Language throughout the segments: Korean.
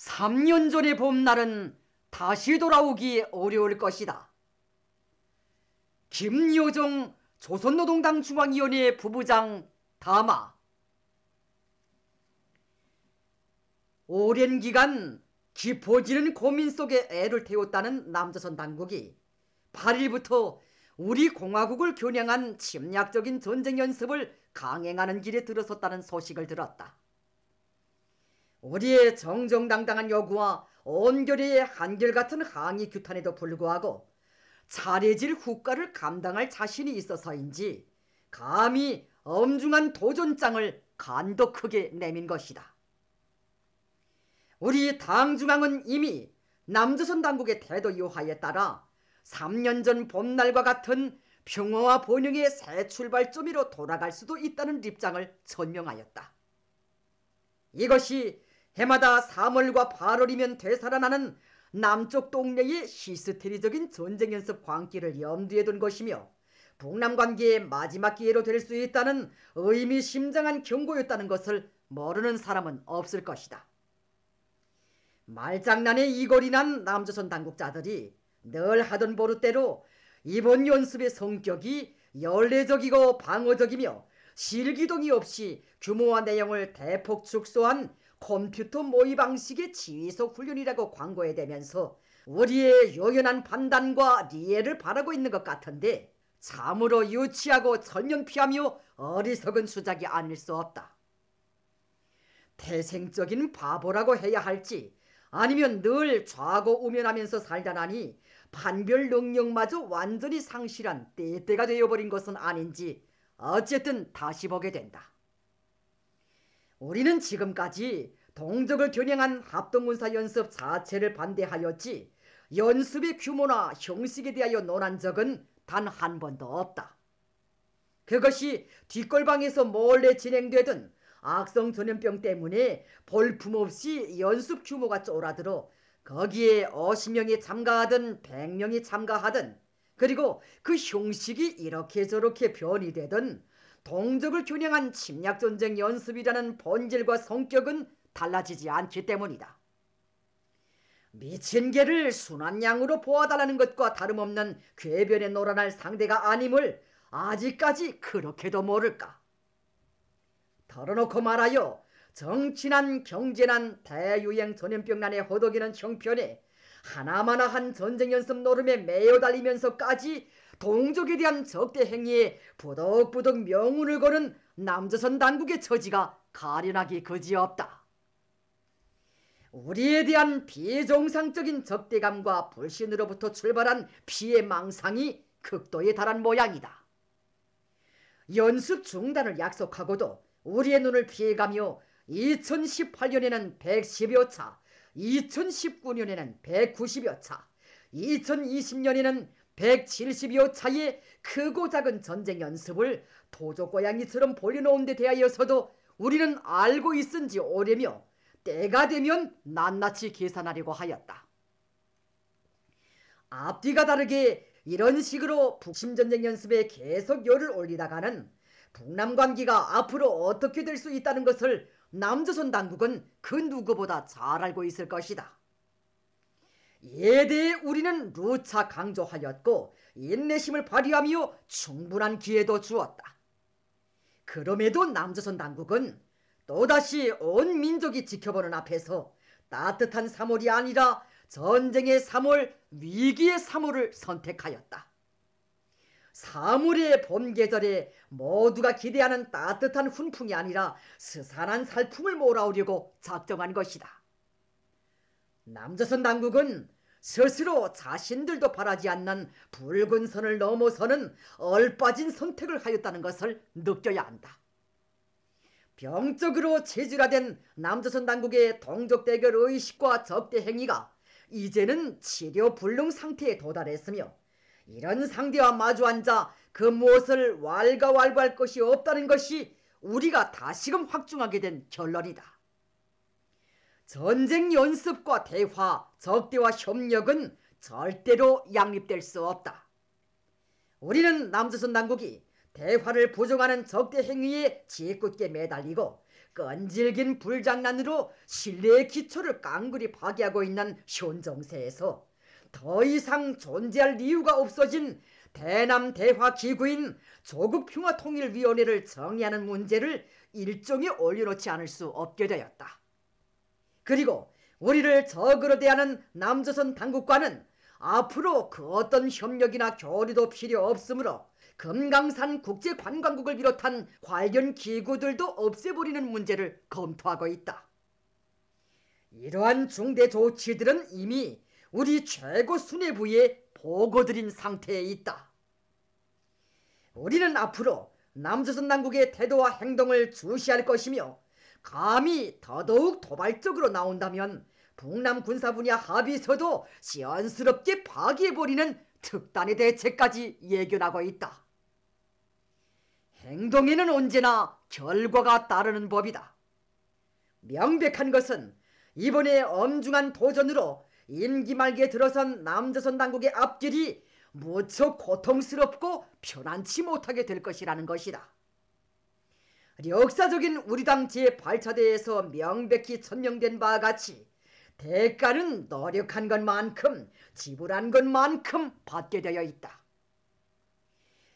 3년 전의 봄날은 다시 돌아오기 어려울 것이다. 김여정 조선노동당 중앙위원회 부부장 담아 오랜 기간 깊어지는 고민 속에 애를 태웠다는 남조선 당국이 8일부터 우리 공화국을 겨냥한 침략적인 전쟁 연습을 강행하는 길에 들어섰다는 소식을 들었다. 우리의 정정당당한 요구와 온결의 한결같은 항의 규탄에도 불구하고 차례질 국가를 감당할 자신이 있어서인지 감히 엄중한 도전장을 간도 크게 내민 것이다. 우리 당중앙은 이미 남조선 당국의 태도 요하에 따라 3년 전 봄날과 같은 평화와 번영의 새 출발점으로 돌아갈 수도 있다는 입장을 선명하였다. 이것이 해마다 3월과 8월이면 되살아나는 남쪽 동네의 시스테리적인 전쟁 연습 광기를 염두에 둔 것이며 북남 관계의 마지막 기회로 될 수 있다는 의미심장한 경고였다는 것을 모르는 사람은 없을 것이다. 말장난에 이걸이난 남조선 당국자들이 늘 하던 보릇대로 이번 연습의 성격이 연례적이고 방어적이며 실기동이 없이 규모와 내용을 대폭 축소한 컴퓨터 모의 방식의 지휘석 훈련이라고 광고해 대면서 우리의 요연한 판단과 리에를 바라고 있는 것 같은데 참으로 유치하고 천연피하며 어리석은 수작이 아닐 수 없다. 태생적인 바보라고 해야 할지 아니면 늘 좌고 우면하면서 살다 나니 판별 능력마저 완전히 상실한 때때가 되어버린 것은 아닌지 어쨌든 다시 보게 된다. 우리는 지금까지 동적을 겨냥한 합동군사 연습 자체를 반대하였지 연습의 규모나 형식에 대하여 논한 적은 단 한 번도 없다. 그것이 뒷골방에서 몰래 진행되던 악성 전염병 때문에 볼품없이 연습 규모가 쪼라들어 거기에 50명이 참가하든 100명이 참가하든 그리고 그 형식이 이렇게 저렇게 변이되든 동족을 균형한 침략전쟁 연습이라는 본질과 성격은 달라지지 않기 때문이다. 미친 개를 순한 양으로 보아달라는 것과 다름없는 궤변에 놀아날 상대가 아님을 아직까지 그렇게도 모를까. 털어놓고 말하여 정치난 경제난 대유행 전염병난에 허덕이는 형편에 하나마나한 전쟁 연습 노름에 매여 달리면서까지 동족에 대한 적대 행위에 부덕부덕 명운을 거는 남조선 당국의 처지가 가련하기 거지없다. 우리에 대한 비정상적인 적대감과 불신으로부터 출발한 피해 망상이 극도에 달한 모양이다. 연습 중단을 약속하고도 우리의 눈을 피해가며 2018년에는 110여 차, 2019년에는 190여 차, 2020년에는 1 7 2호 차의 크고 작은 전쟁 연습을 도적 고양이처럼 벌여놓은데 대하여서도 우리는 알고 있은지 오래며 때가 되면 낱낱이 계산하려고 하였다. 앞뒤가 다르게 이런 식으로 북침전쟁 연습에 계속 열을 올리다가는 북남 관계가 앞으로 어떻게 될 수 있다는 것을 남조선 당국은 그 누구보다 잘 알고 있을 것이다. 이에 대해 우리는 누차 강조하였고 인내심을 발휘하며 충분한 기회도 주었다. 그럼에도 남조선 당국은 또다시 온 민족이 지켜보는 앞에서 따뜻한 사물이 아니라 전쟁의 사물, 위기의 사물을 선택하였다. 3월의 봄 계절에 모두가 기대하는 따뜻한 훈풍이 아니라 스산한 살풍을 몰아오려고 작정한 것이다. 남조선 당국은 스스로 자신들도 바라지 않는 붉은 선을 넘어서는 얼빠진 선택을 하였다는 것을 느껴야 한다. 병적으로 체질화된 남조선 당국의 동족 대결 의식과 적대 행위가 이제는 치료 불능 상태에 도달했으며 이런 상대와 마주 앉아 그 무엇을 왈가왈부할 것이 없다는 것이 우리가 다시금 확증하게 된 결론이다. 전쟁 연습과 대화, 적대와 협력은 절대로 양립될 수 없다. 우리는 남조선 당국이 대화를 부정하는 적대 행위에 짓궂게 매달리고 끈질긴 불장난으로 신뢰의 기초를 깡그리 파괴하고 있는 현정세에서 더 이상 존재할 이유가 없어진 대남 대화 기구인 조국 평화통일위원회를 정의하는 문제를 일종에 올려놓지 않을 수 없게 되었다. 그리고 우리를 적으로 대하는 남조선 당국과는 앞으로 그 어떤 협력이나 교류도 필요 없으므로 금강산 국제관광국을 비롯한 관련 기구들도 없애버리는 문제를 검토하고 있다. 이러한 중대 조치들은 이미 우리 최고 수뇌부에 보고드린 상태에 있다. 우리는 앞으로 남조선 당국의 태도와 행동을 주시할 것이며 감히 더더욱 도발적으로 나온다면 북남 군사 분야 합의서도 시안스럽게 파기해버리는 특단의 대책까지 예견하고 있다. 행동에는 언제나 결과가 따르는 법이다. 명백한 것은 이번에 엄중한 도전으로 임기 말기에 들어선 남조선 당국의 앞길이 무척 고통스럽고 편안치 못하게 될 것이라는 것이다. 역사적인 우리 당지의 발차대에서 명백히 천명된 바와 같이 대가는 노력한 것만큼 지불한 것만큼 받게 되어 있다.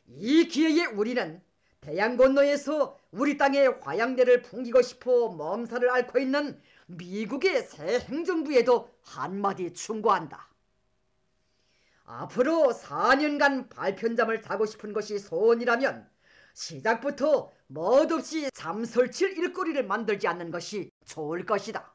이 기회에 우리는 대양 건너에서 우리 땅의 화양대를 풍기고 싶어 몸살을 앓고 있는 미국의 새 행정부에도 한마디 충고한다. 앞으로 4년간 발편잠을 자고 싶은 것이 소원이라면 시작부터 멋없이 잠설칠 일거리를 만들지 않는 것이 좋을 것이다.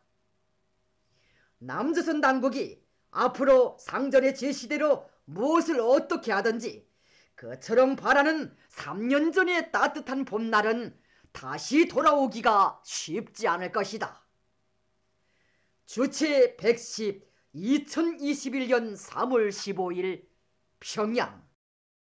남조선 당국이 앞으로 상전의 제시대로 무엇을 어떻게 하든지 그처럼 바라는 3년 전의 따뜻한 봄날은 다시 돌아오기가 쉽지 않을 것이다. 주체 110 2021년 3월 15일 평양